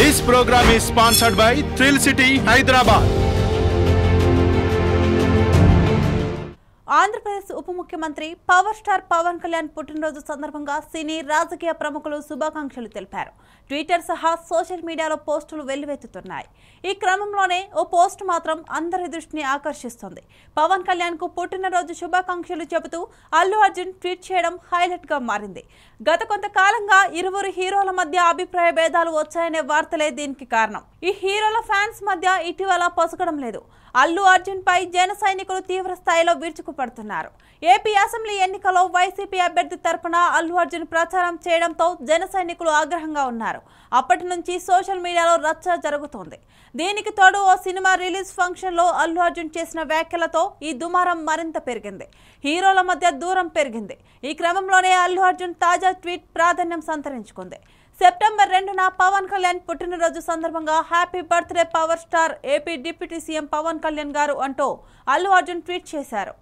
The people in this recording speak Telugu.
This program is sponsored by Thrill City, Hyderabad. Andhra Pradesh ఉప ముఖ్యమంత్రి పవర్ స్టార్ పవన్ కళ్యాణ్ పుట్టినరోజు సందర్భంగా సినీ రాజకీయ ప్రముఖులు శుభాకాంక్షలు తెలిపారు ట్విట్టర్ సహా సోషల్ మీడియాలో పోస్టులు వెల్లువెత్తుతున్నాయి ఈ క్రమంలోనే ఓ పోస్ట్ మాత్రం అందరి దృష్టిని ఆకర్షిస్తుంది పవన్ కళ్యాణ్ కు పుట్టినరోజు శుభాకాంక్షలు చెబుతూ అల్లు అర్జున్ ట్వీట్ చేయడం హైలైట్ గా మారింది గత కొంతకాలంగా ఇరువురు హీరోల మధ్య అభిప్రాయ భేదాలు వచ్చాయనే వార్తలే దీనికి కారణం ఈ హీరోల ఫ్యాన్స్ మధ్య ఇటీవల పొసగడం లేదు అల్లు అర్జున్ పై జన సైనికులు తీవ్ర స్థాయిలో విరుచుకుపడుతున్నారు ఏపీ అసెంబ్లీ ఎన్నికలో వైసీపీ అభ్యర్థి తరపున అల్లు అర్జున్ ప్రచారం చేయడంతో జన సైనికులు ఆగ్రహంగా ఉన్నారు అప్పటి నుంచి సోషల్ మీడియాలో రచ్చ జరుగుతోంది దీనికి తోడు ఓ సినిమా రిలీజ్ ఫంక్షన్లో అల్లు అర్జున్ చేసిన వ్యాఖ్యలతో ఈ దుమారం మరింత పెరిగింది హీరోల మధ్య దూరం పెరిగింది ఈ క్రమంలోనే అల్లు అర్జున్ తాజా ట్వీట్ ప్రాధాన్యం సంతరించుకుంది సెప్టెంబర్ రెండున పవన్ కళ్యాణ్ పుట్టినరోజు సందర్భంగా happy birthday power star AP deputy CM Pawan Kalyan గారు అంటూ అల్లు అర్జున్ ట్వీట్ చేశారు